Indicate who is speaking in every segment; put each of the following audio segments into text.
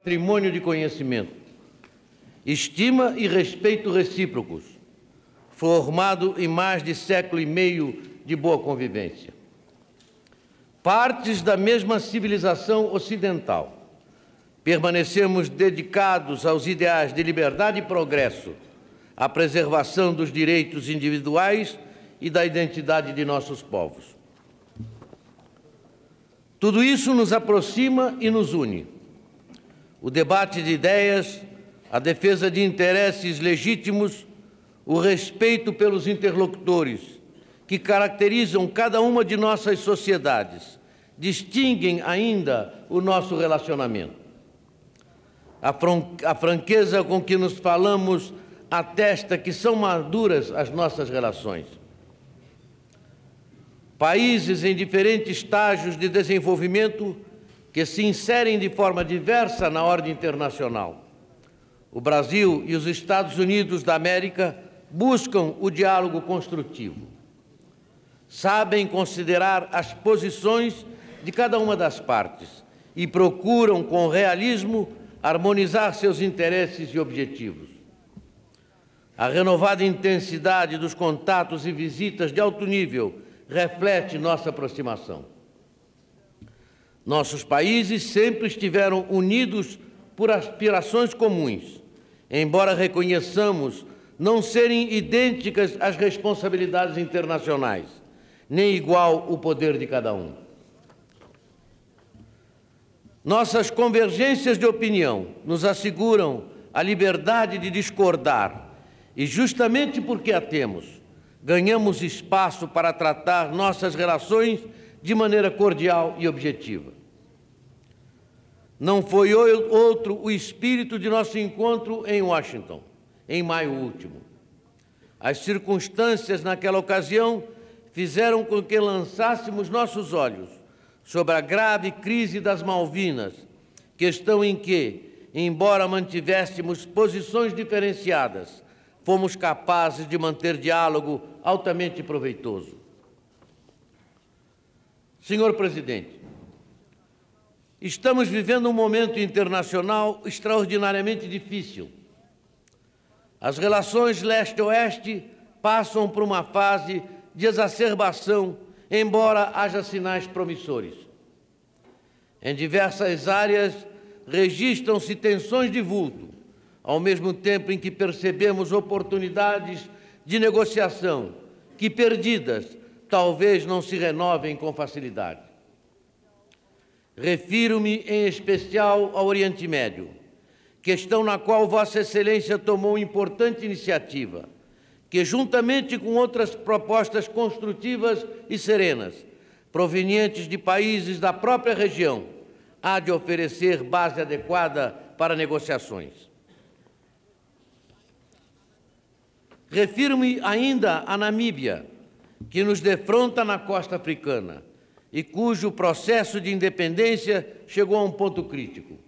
Speaker 1: patrimônio de conhecimento, estima e respeito recíprocos, formado em mais de século e meio de boa convivência. Partes da mesma civilização ocidental, permanecemos dedicados aos ideais de liberdade e progresso, à preservação dos direitos individuais e da identidade de nossos povos. Tudo isso nos aproxima e nos une o debate de ideias, a defesa de interesses legítimos, o respeito pelos interlocutores, que caracterizam cada uma de nossas sociedades, distinguem ainda o nosso relacionamento. A, a franqueza com que nos falamos atesta que são maduras as nossas relações. Países em diferentes estágios de desenvolvimento que se inserem de forma diversa na ordem internacional. O Brasil e os Estados Unidos da América buscam o diálogo construtivo. Sabem considerar as posições de cada uma das partes e procuram, com realismo, harmonizar seus interesses e objetivos. A renovada intensidade dos contatos e visitas de alto nível reflete nossa aproximação. Nossos países sempre estiveram unidos por aspirações comuns, embora reconheçamos não serem idênticas as responsabilidades internacionais, nem igual o poder de cada um. Nossas convergências de opinião nos asseguram a liberdade de discordar, e justamente porque a temos, ganhamos espaço para tratar nossas relações de maneira cordial e objetiva. Não foi outro o espírito de nosso encontro em Washington, em maio último. As circunstâncias naquela ocasião fizeram com que lançássemos nossos olhos sobre a grave crise das Malvinas, questão em que, embora mantivéssemos posições diferenciadas, fomos capazes de manter diálogo altamente proveitoso. Senhor presidente, Estamos vivendo um momento internacional extraordinariamente difícil. As relações leste-oeste passam por uma fase de exacerbação, embora haja sinais promissores. Em diversas áreas registram-se tensões de vulto, ao mesmo tempo em que percebemos oportunidades de negociação que, perdidas, talvez não se renovem com facilidade. Refiro-me em especial ao Oriente Médio, questão na qual Vossa Excelência tomou importante iniciativa, que, juntamente com outras propostas construtivas e serenas, provenientes de países da própria região, há de oferecer base adequada para negociações. Refiro-me ainda à Namíbia, que nos defronta na costa africana e cujo processo de independência chegou a um ponto crítico.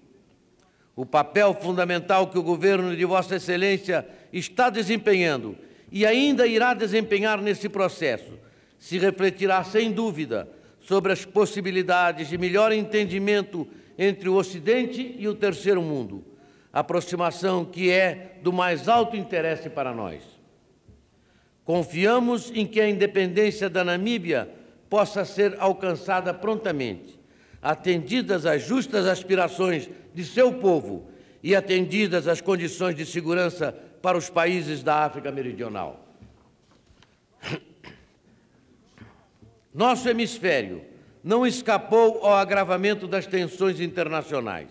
Speaker 1: O papel fundamental que o governo de Vossa Excelência está desempenhando e ainda irá desempenhar nesse processo se refletirá, sem dúvida, sobre as possibilidades de melhor entendimento entre o Ocidente e o Terceiro Mundo, aproximação que é do mais alto interesse para nós. Confiamos em que a independência da Namíbia possa ser alcançada prontamente, atendidas as justas aspirações de seu povo e atendidas as condições de segurança para os países da África Meridional. Nosso hemisfério não escapou ao agravamento das tensões internacionais.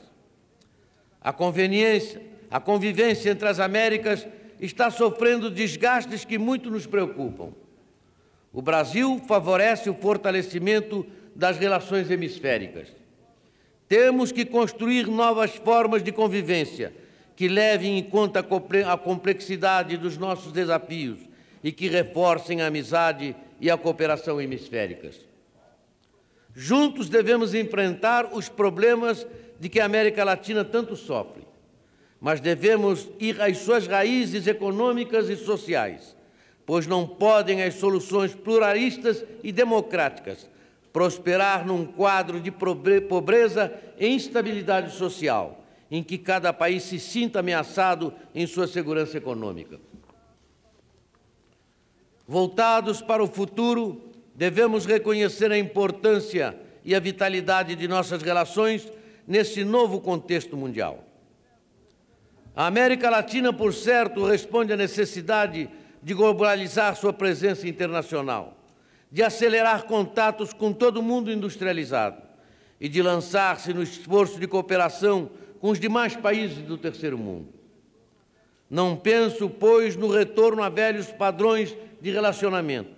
Speaker 1: A, conveniência, a convivência entre as Américas está sofrendo desgastes que muito nos preocupam. O Brasil favorece o fortalecimento das relações hemisféricas. Temos que construir novas formas de convivência que levem em conta a complexidade dos nossos desafios e que reforcem a amizade e a cooperação hemisféricas. Juntos devemos enfrentar os problemas de que a América Latina tanto sofre, mas devemos ir às suas raízes econômicas e sociais pois não podem as soluções pluralistas e democráticas prosperar num quadro de pobreza e instabilidade social, em que cada país se sinta ameaçado em sua segurança econômica. Voltados para o futuro, devemos reconhecer a importância e a vitalidade de nossas relações nesse novo contexto mundial. A América Latina, por certo, responde à necessidade de globalizar sua presença internacional, de acelerar contatos com todo o mundo industrializado e de lançar-se no esforço de cooperação com os demais países do terceiro mundo. Não penso, pois, no retorno a velhos padrões de relacionamento,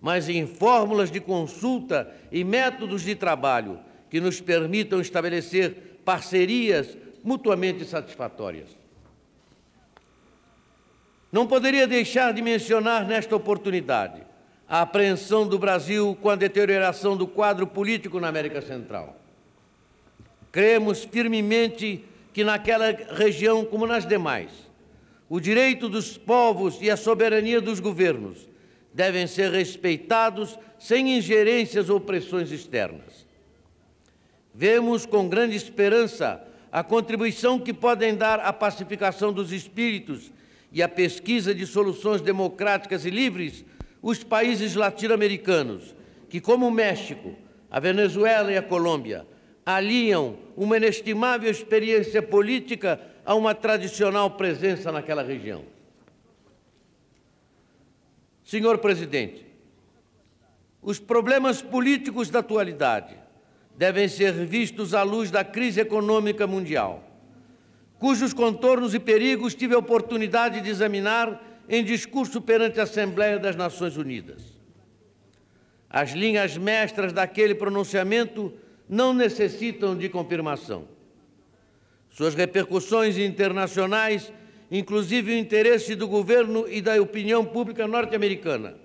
Speaker 1: mas em fórmulas de consulta e métodos de trabalho que nos permitam estabelecer parcerias mutuamente satisfatórias. Não poderia deixar de mencionar nesta oportunidade a apreensão do Brasil com a deterioração do quadro político na América Central. Cremos firmemente que naquela região, como nas demais, o direito dos povos e a soberania dos governos devem ser respeitados sem ingerências ou pressões externas. Vemos com grande esperança a contribuição que podem dar à pacificação dos espíritos e a pesquisa de soluções democráticas e livres os países latino-americanos, que, como o México, a Venezuela e a Colômbia, aliam uma inestimável experiência política a uma tradicional presença naquela região. Senhor presidente, os problemas políticos da atualidade devem ser vistos à luz da crise econômica mundial, cujos contornos e perigos tive a oportunidade de examinar em discurso perante a Assembleia das Nações Unidas. As linhas mestras daquele pronunciamento não necessitam de confirmação. Suas repercussões internacionais, inclusive o interesse do governo e da opinião pública norte-americana,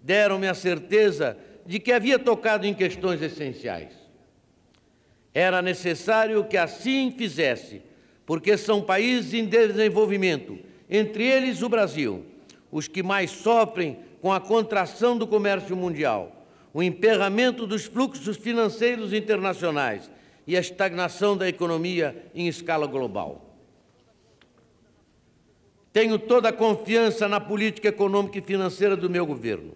Speaker 1: deram-me a certeza de que havia tocado em questões essenciais. Era necessário que assim fizesse porque são países em desenvolvimento, entre eles o Brasil, os que mais sofrem com a contração do comércio mundial, o emperramento dos fluxos financeiros internacionais e a estagnação da economia em escala global. Tenho toda a confiança na política econômica e financeira do meu governo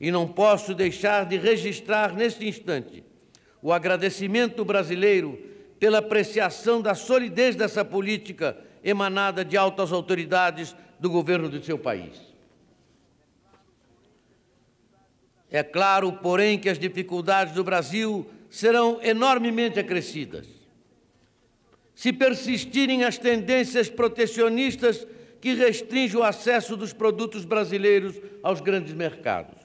Speaker 1: e não posso deixar de registrar neste instante o agradecimento brasileiro pela apreciação da solidez dessa política emanada de altas autoridades do governo do seu país. É claro, porém, que as dificuldades do Brasil serão enormemente acrescidas. Se persistirem as tendências protecionistas que restringem o acesso dos produtos brasileiros aos grandes mercados,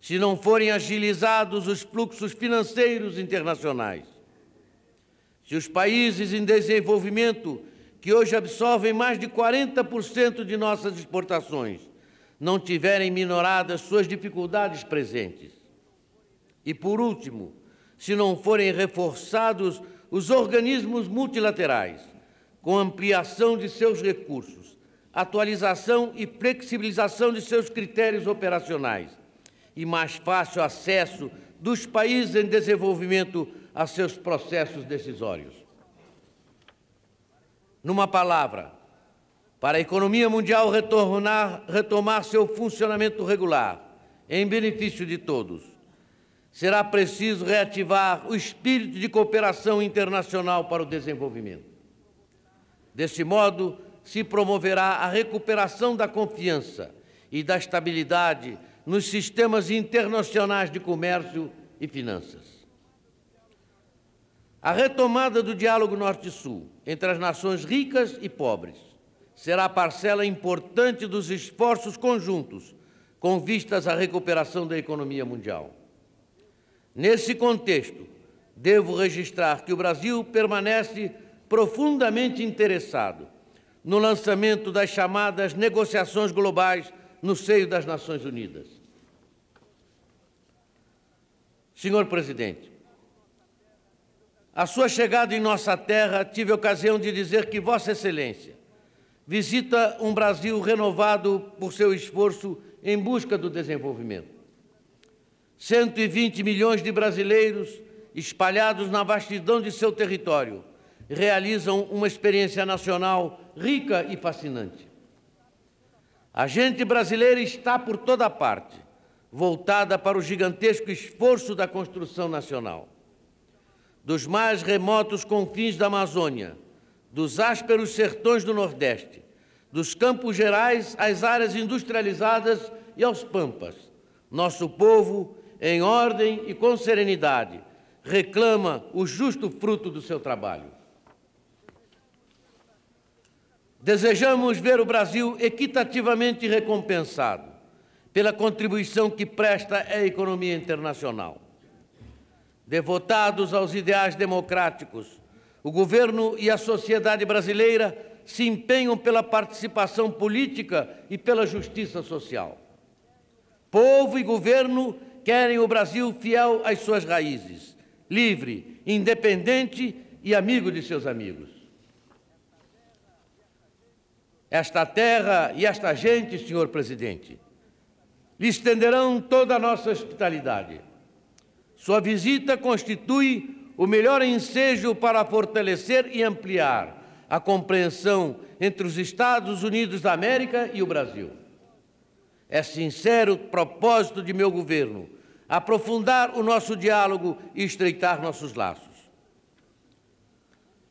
Speaker 1: se não forem agilizados os fluxos financeiros internacionais, se os países em desenvolvimento, que hoje absorvem mais de 40% de nossas exportações, não tiverem minorado as suas dificuldades presentes. E, por último, se não forem reforçados os organismos multilaterais, com ampliação de seus recursos, atualização e flexibilização de seus critérios operacionais e mais fácil acesso dos países em desenvolvimento a seus processos decisórios. Numa palavra, para a economia mundial retornar, retomar seu funcionamento regular, em benefício de todos, será preciso reativar o espírito de cooperação internacional para o desenvolvimento. Desse modo, se promoverá a recuperação da confiança e da estabilidade nos sistemas internacionais de comércio e finanças. A retomada do diálogo norte-sul entre as nações ricas e pobres será parcela importante dos esforços conjuntos com vistas à recuperação da economia mundial. Nesse contexto, devo registrar que o Brasil permanece profundamente interessado no lançamento das chamadas negociações globais no seio das Nações Unidas. Senhor Presidente, a sua chegada em nossa terra, tive a ocasião de dizer que Vossa Excelência visita um Brasil renovado por seu esforço em busca do desenvolvimento. 120 milhões de brasileiros, espalhados na vastidão de seu território, realizam uma experiência nacional rica e fascinante. A gente brasileira está por toda parte, voltada para o gigantesco esforço da construção nacional dos mais remotos confins da Amazônia, dos ásperos sertões do Nordeste, dos campos gerais às áreas industrializadas e aos pampas. Nosso povo, em ordem e com serenidade, reclama o justo fruto do seu trabalho. Desejamos ver o Brasil equitativamente recompensado pela contribuição que presta à economia internacional. Devotados aos ideais democráticos, o governo e a sociedade brasileira se empenham pela participação política e pela justiça social. Povo e governo querem o Brasil fiel às suas raízes, livre, independente e amigo de seus amigos. Esta terra e esta gente, senhor presidente, lhe estenderão toda a nossa hospitalidade sua visita constitui o melhor ensejo para fortalecer e ampliar a compreensão entre os Estados Unidos da América e o Brasil. É sincero propósito de meu governo aprofundar o nosso diálogo e estreitar nossos laços.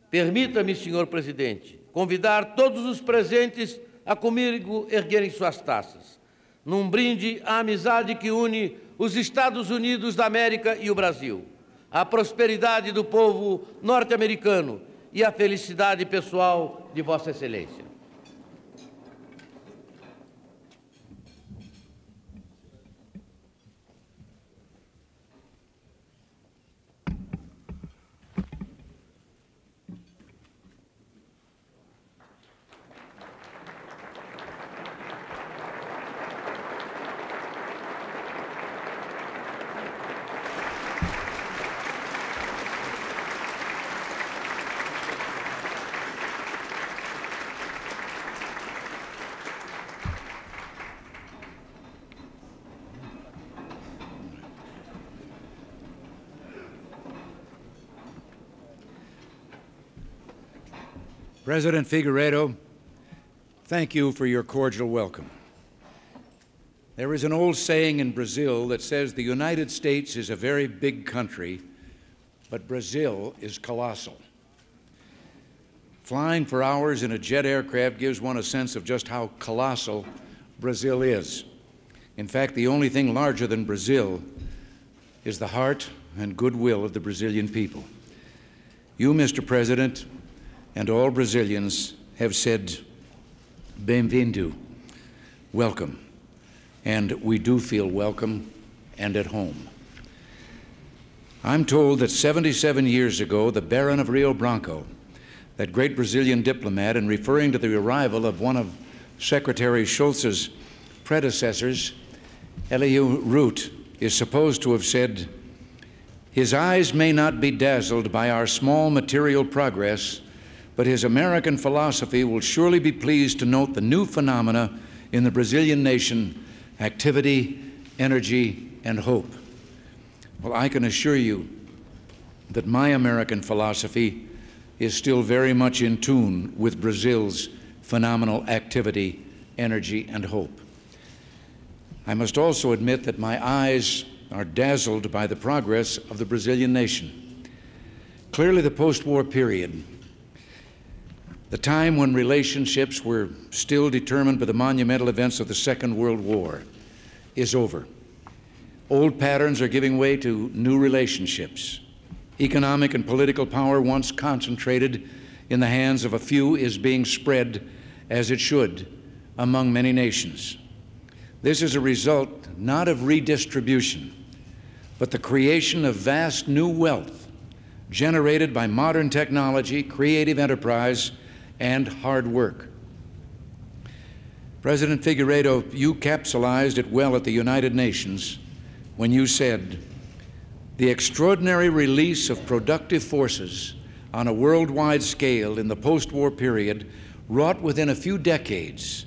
Speaker 1: Permita-me, senhor presidente, convidar todos os presentes a comigo erguerem suas taças, num brinde à amizade que une os Estados Unidos da América e o Brasil, a prosperidade do povo norte-americano e a felicidade pessoal de Vossa Excelência.
Speaker 2: President Figueredo, thank you for your cordial welcome. There is an old saying in Brazil that says the United States is a very big country, but Brazil is colossal. Flying for hours in a jet aircraft gives one a sense of just how colossal Brazil is. In fact, the only thing larger than Brazil is the heart and goodwill of the Brazilian people. You, Mr. President, and all Brazilians have said, Bem-vindo, welcome. And we do feel welcome and at home. I'm told that 77 years ago, the Baron of Rio Branco, that great Brazilian diplomat, in referring to the arrival of one of Secretary Schultz's predecessors, Elihu Root, is supposed to have said, his eyes may not be dazzled by our small material progress, but his American philosophy will surely be pleased to note the new phenomena in the Brazilian nation activity, energy, and hope. Well, I can assure you that my American philosophy is still very much in tune with Brazil's phenomenal activity, energy, and hope. I must also admit that my eyes are dazzled by the progress of the Brazilian nation. Clearly, the post war period the time when relationships were still determined by the monumental events of the Second World War is over. Old patterns are giving way to new relationships. Economic and political power, once concentrated in the hands of a few, is being spread, as it should, among many nations. This is a result not of redistribution, but the creation of vast new wealth generated by modern technology, creative enterprise, and hard work. President Figueredo, you capsulized it well at the United Nations when you said, the extraordinary release of productive forces on a worldwide scale in the post-war period wrought within a few decades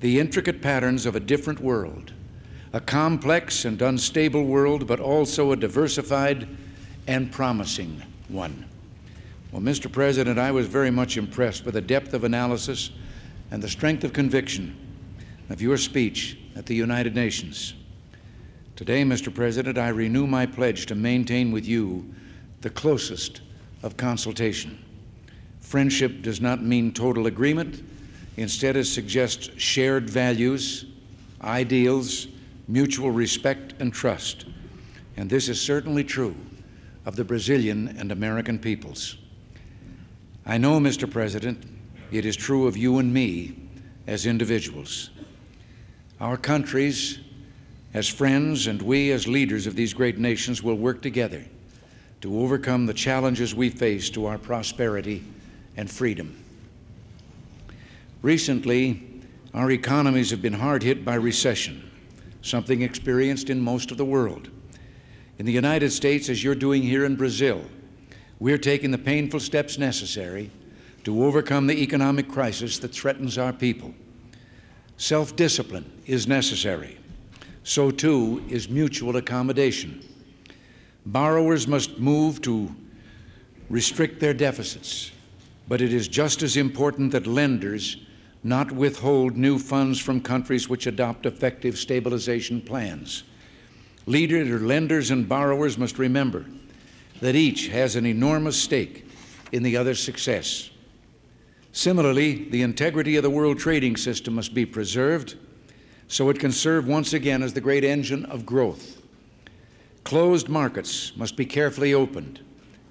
Speaker 2: the intricate patterns of a different world, a complex and unstable world, but also a diversified and promising one. Well, Mr. President, I was very much impressed by the depth of analysis and the strength of conviction of your speech at the United Nations. Today, Mr. President, I renew my pledge to maintain with you the closest of consultation. Friendship does not mean total agreement. Instead, it suggests shared values, ideals, mutual respect, and trust. And this is certainly true of the Brazilian and American peoples. I know, Mr. President, it is true of you and me as individuals, our countries as friends, and we as leaders of these great nations will work together to overcome the challenges we face to our prosperity and freedom. Recently, our economies have been hard hit by recession, something experienced in most of the world. In the United States, as you're doing here in Brazil, we're taking the painful steps necessary to overcome the economic crisis that threatens our people. Self discipline is necessary. So too is mutual accommodation. Borrowers must move to restrict their deficits, but it is just as important that lenders not withhold new funds from countries which adopt effective stabilization plans. Leaders, lenders and borrowers must remember that each has an enormous stake in the other's success. Similarly, the integrity of the world trading system must be preserved so it can serve once again as the great engine of growth. Closed markets must be carefully opened.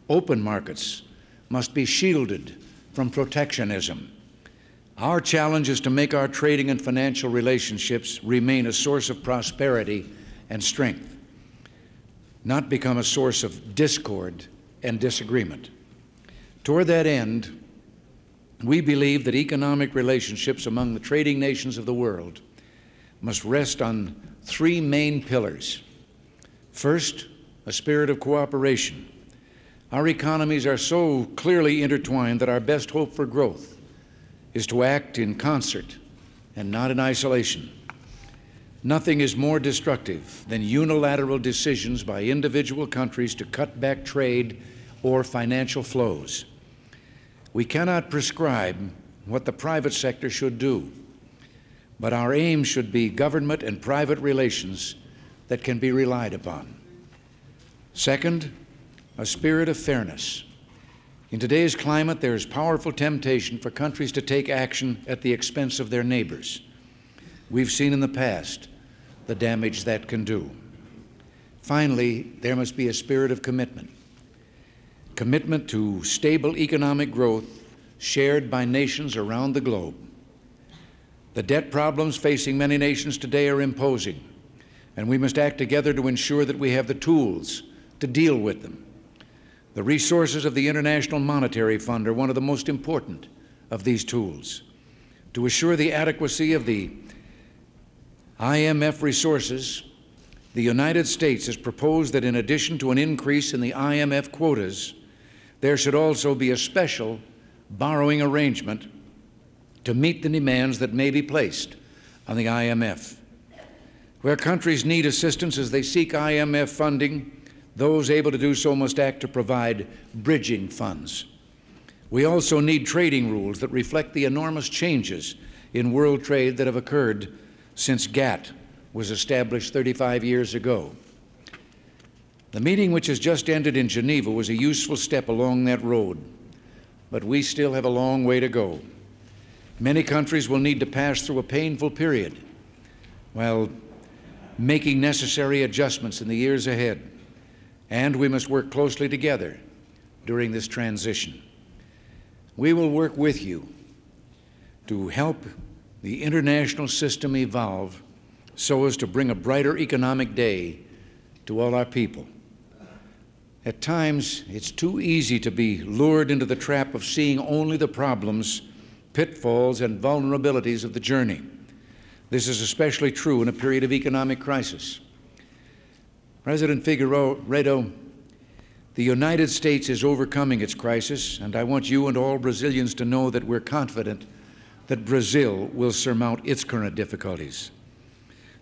Speaker 2: Open markets must be shielded from protectionism. Our challenge is to make our trading and financial relationships remain a source of prosperity and strength not become a source of discord and disagreement. Toward that end, we believe that economic relationships among the trading nations of the world must rest on three main pillars. First, a spirit of cooperation. Our economies are so clearly intertwined that our best hope for growth is to act in concert and not in isolation. Nothing is more destructive than unilateral decisions by individual countries to cut back trade or financial flows. We cannot prescribe what the private sector should do, but our aim should be government and private relations that can be relied upon. Second, a spirit of fairness. In today's climate, there is powerful temptation for countries to take action at the expense of their neighbors. We've seen in the past the damage that can do. Finally, there must be a spirit of commitment commitment to stable economic growth shared by nations around the globe. The debt problems facing many nations today are imposing, and we must act together to ensure that we have the tools to deal with them. The resources of the International Monetary Fund are one of the most important of these tools. To assure the adequacy of the IMF resources, the United States has proposed that in addition to an increase in the IMF quotas, there should also be a special borrowing arrangement to meet the demands that may be placed on the IMF. Where countries need assistance as they seek IMF funding, those able to do so must act to provide bridging funds. We also need trading rules that reflect the enormous changes in world trade that have occurred since GATT was established 35 years ago. The meeting which has just ended in Geneva was a useful step along that road, but we still have a long way to go. Many countries will need to pass through a painful period while making necessary adjustments in the years ahead, and we must work closely together during this transition. We will work with you to help the international system evolve so as to bring a brighter economic day to all our people. At times, it's too easy to be lured into the trap of seeing only the problems, pitfalls, and vulnerabilities of the journey. This is especially true in a period of economic crisis. President Figueredo, the United States is overcoming its crisis, and I want you and all Brazilians to know that we're confident that Brazil will surmount its current difficulties.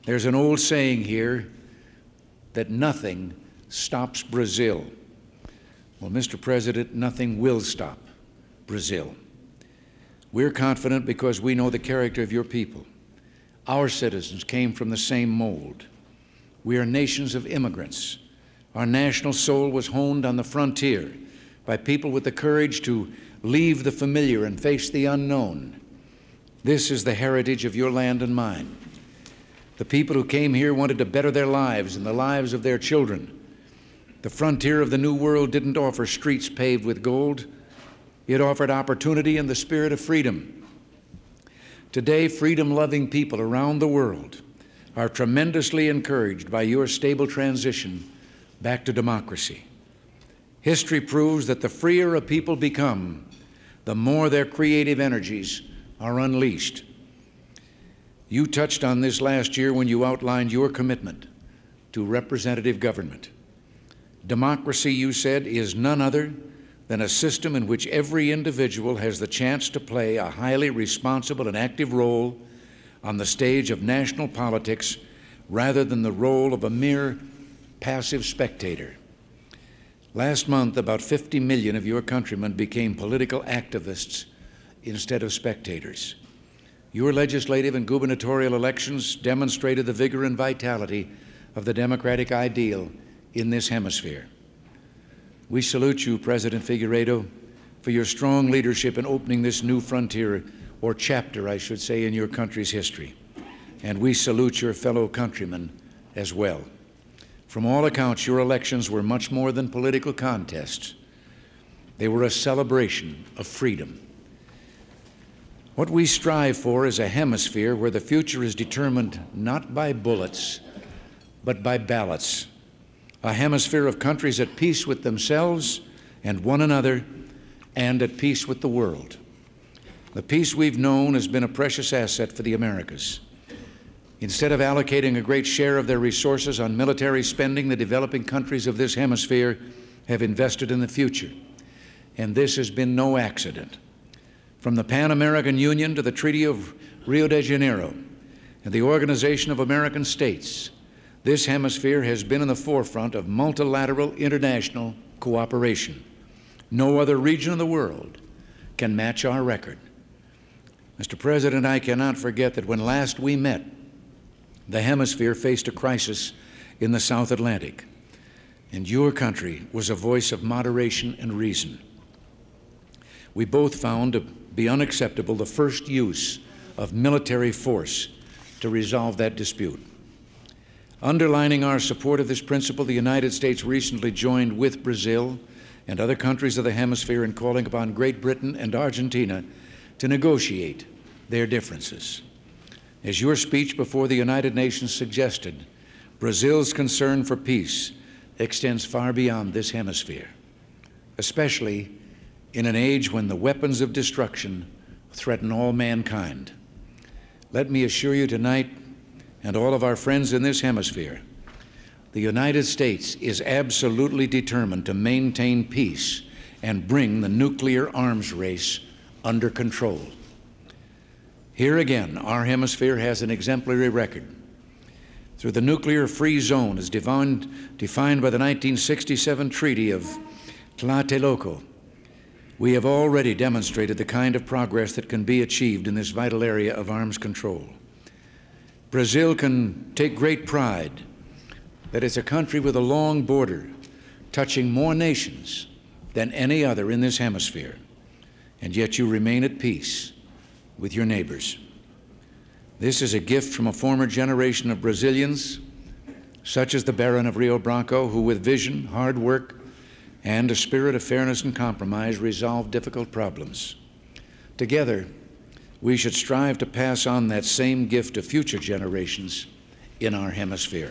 Speaker 2: There's an old saying here that nothing stops Brazil. Well, Mr. President, nothing will stop Brazil. We're confident because we know the character of your people. Our citizens came from the same mold. We are nations of immigrants. Our national soul was honed on the frontier by people with the courage to leave the familiar and face the unknown. This is the heritage of your land and mine. The people who came here wanted to better their lives and the lives of their children. The frontier of the New World didn't offer streets paved with gold, it offered opportunity and the spirit of freedom. Today, freedom loving people around the world are tremendously encouraged by your stable transition back to democracy. History proves that the freer a people become, the more their creative energies are unleashed. You touched on this last year when you outlined your commitment to representative government. Democracy, you said, is none other than a system in which every individual has the chance to play a highly responsible and active role on the stage of national politics rather than the role of a mere passive spectator. Last month, about 50 million of your countrymen became political activists instead of spectators. Your legislative and gubernatorial elections demonstrated the vigor and vitality of the democratic ideal in this hemisphere. We salute you, President Figueredo, for your strong leadership in opening this new frontier, or chapter, I should say, in your country's history. And we salute your fellow countrymen as well. From all accounts, your elections were much more than political contests. They were a celebration of freedom. What we strive for is a hemisphere where the future is determined not by bullets, but by ballots. A hemisphere of countries at peace with themselves and one another and at peace with the world. The peace we've known has been a precious asset for the Americas. Instead of allocating a great share of their resources on military spending, the developing countries of this hemisphere have invested in the future. And this has been no accident from the Pan American Union to the Treaty of Rio de Janeiro and the Organization of American States, this hemisphere has been in the forefront of multilateral international cooperation. No other region in the world can match our record. Mr. President, I cannot forget that when last we met, the hemisphere faced a crisis in the South Atlantic, and your country was a voice of moderation and reason. We both found be unacceptable the first use of military force to resolve that dispute. Underlining our support of this principle, the United States recently joined with Brazil and other countries of the hemisphere in calling upon Great Britain and Argentina to negotiate their differences. As your speech before the United Nations suggested, Brazil's concern for peace extends far beyond this hemisphere, especially in an age when the weapons of destruction threaten all mankind. Let me assure you tonight, and all of our friends in this hemisphere, the United States is absolutely determined to maintain peace and bring the nuclear arms race under control. Here again, our hemisphere has an exemplary record. Through the nuclear free zone as defined, defined by the 1967 Treaty of Tlatelolco, we have already demonstrated the kind of progress that can be achieved in this vital area of arms control. Brazil can take great pride that it's a country with a long border, touching more nations than any other in this hemisphere, and yet you remain at peace with your neighbors. This is a gift from a former generation of Brazilians, such as the Baron of Rio Branco, who with vision, hard work, and a spirit of fairness and compromise resolve difficult problems. Together, we should strive to pass on that same gift to future generations in our hemisphere.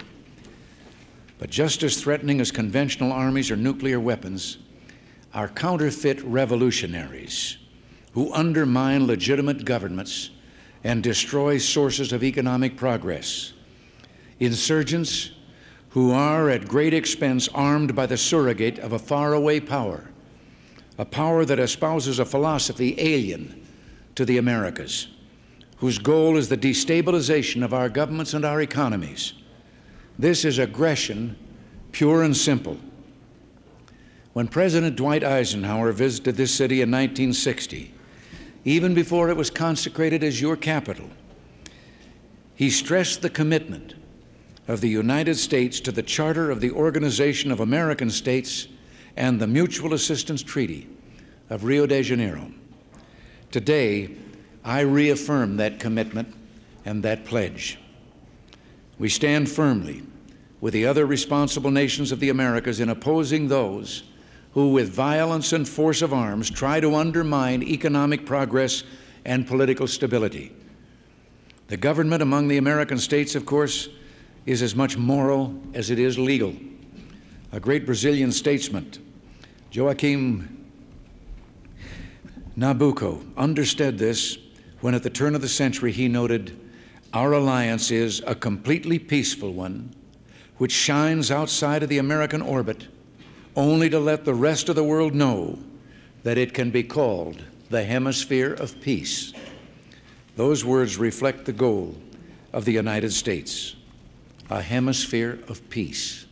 Speaker 2: But just as threatening as conventional armies or nuclear weapons are counterfeit revolutionaries who undermine legitimate governments and destroy sources of economic progress. Insurgents who are at great expense armed by the surrogate of a faraway power, a power that espouses a philosophy alien to the Americas, whose goal is the destabilization of our governments and our economies. This is aggression, pure and simple. When President Dwight Eisenhower visited this city in 1960, even before it was consecrated as your capital, he stressed the commitment of the United States to the Charter of the Organization of American States and the Mutual Assistance Treaty of Rio de Janeiro. Today, I reaffirm that commitment and that pledge. We stand firmly with the other responsible nations of the Americas in opposing those who, with violence and force of arms, try to undermine economic progress and political stability. The government among the American states, of course, is as much moral as it is legal. A great Brazilian statesman, Joaquim Nabucco, understood this when at the turn of the century he noted, Our alliance is a completely peaceful one which shines outside of the American orbit only to let the rest of the world know that it can be called the hemisphere of peace. Those words reflect the goal of the United States a hemisphere of peace.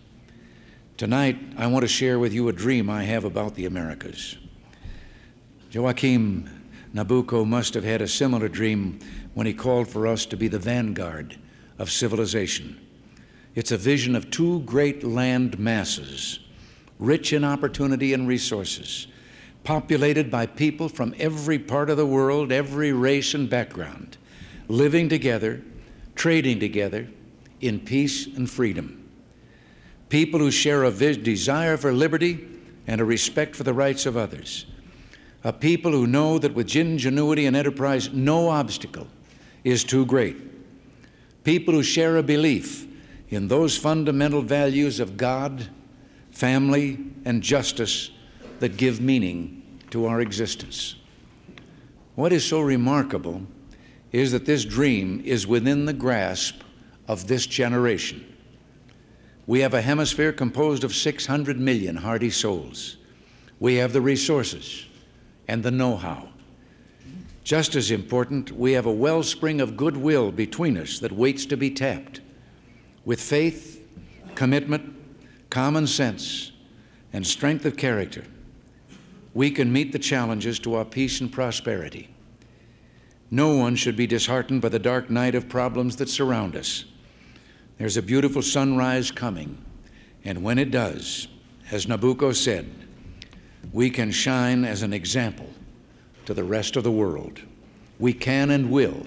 Speaker 2: Tonight, I want to share with you a dream I have about the Americas. Joachim Nabucco must have had a similar dream when he called for us to be the vanguard of civilization. It's a vision of two great land masses, rich in opportunity and resources, populated by people from every part of the world, every race and background, living together, trading together, in peace and freedom. People who share a desire for liberty and a respect for the rights of others. A people who know that with ingenuity and enterprise, no obstacle is too great. People who share a belief in those fundamental values of God, family, and justice that give meaning to our existence. What is so remarkable is that this dream is within the grasp of this generation. We have a hemisphere composed of 600 million hardy souls. We have the resources and the know how. Just as important, we have a wellspring of goodwill between us that waits to be tapped. With faith, commitment, common sense, and strength of character, we can meet the challenges to our peace and prosperity. No one should be disheartened by the dark night of problems that surround us. There's a beautiful sunrise coming, and when it does, as Nabucco said, we can shine as an example to the rest of the world. We can and will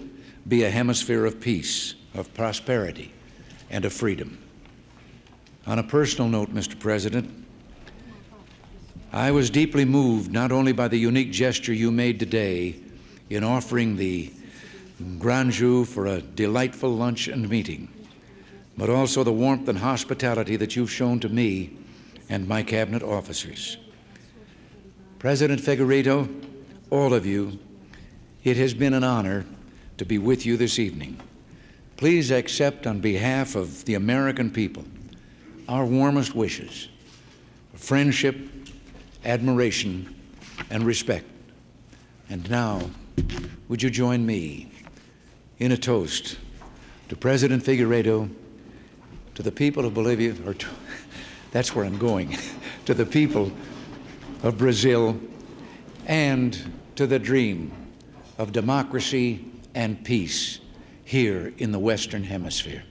Speaker 2: be a hemisphere of peace, of prosperity, and of freedom. On a personal note, Mr. President, I was deeply moved not only by the unique gesture you made today in offering the Grand Jeu for a delightful lunch and meeting, but also the warmth and hospitality that you've shown to me and my cabinet officers. President Figueredo, all of you, it has been an honor to be with you this evening. Please accept on behalf of the American people our warmest wishes for friendship, admiration, and respect. And now, would you join me in a toast to President Figueredo to the people of Bolivia, or to, that's where I'm going, to the people of Brazil, and to the dream of democracy and peace here in the Western Hemisphere.